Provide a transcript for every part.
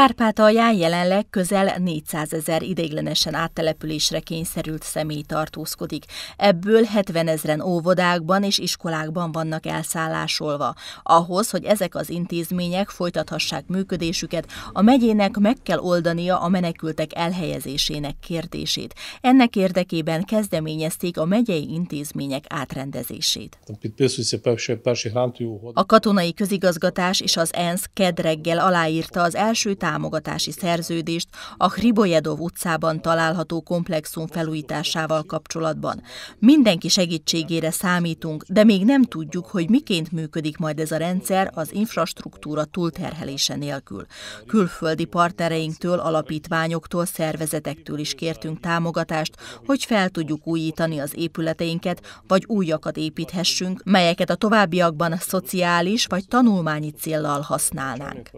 Kárpátalján jelenleg közel 400 ezer ideiglenesen áttelepülésre kényszerült személy tartózkodik. Ebből 70 ezeren óvodákban és iskolákban vannak elszállásolva. Ahhoz, hogy ezek az intézmények folytathassák működésüket, a megyének meg kell oldania a menekültek elhelyezésének kérdését. Ennek érdekében kezdeményezték a megyei intézmények átrendezését. A katonai közigazgatás és az ENSZ kedreggel aláírta az első támogatási szerződést a Hribojedov utcában található komplexum felújításával kapcsolatban. Mindenki segítségére számítunk, de még nem tudjuk, hogy miként működik majd ez a rendszer az infrastruktúra túlterhelése nélkül. Külföldi partnereinktől, alapítványoktól, szervezetektől is kértünk támogatást, hogy fel tudjuk újítani az épületeinket, vagy újakat építhessünk, melyeket a továbbiakban szociális vagy tanulmányi céllal használnánk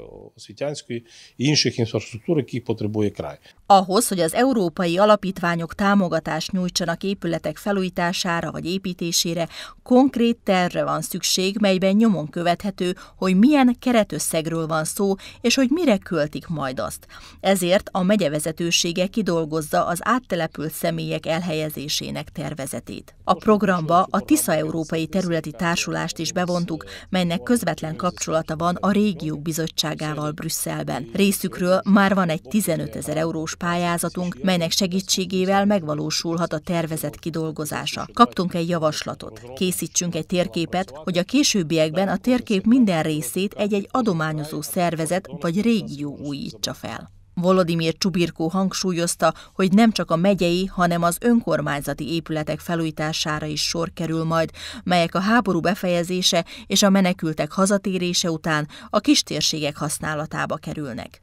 інших інфраструктур, які потребує край. Ahhoz, hogy az európai alapítványok támogatást nyújtsanak épületek felújítására vagy építésére, konkrét tervre van szükség, melyben nyomon követhető, hogy milyen keretösszegről van szó, és hogy mire költik majd azt. Ezért a megyevezetősége kidolgozza az áttelepült személyek elhelyezésének tervezetét. A programba a Tisza Európai Területi Társulást is bevontuk, melynek közvetlen kapcsolata van a Régiók Bizottságával Brüsszelben. Részükről már van egy 15 ezer eurós pályázatunk, melynek segítségével megvalósulhat a tervezet kidolgozása. Kaptunk egy javaslatot. Készítsünk egy térképet, hogy a későbbiekben a térkép minden részét egy-egy adományozó szervezet vagy régió újítsa fel. Volodimir Csubirkó hangsúlyozta, hogy nem csak a megyei, hanem az önkormányzati épületek felújítására is sor kerül majd, melyek a háború befejezése és a menekültek hazatérése után a kistérségek használatába kerülnek.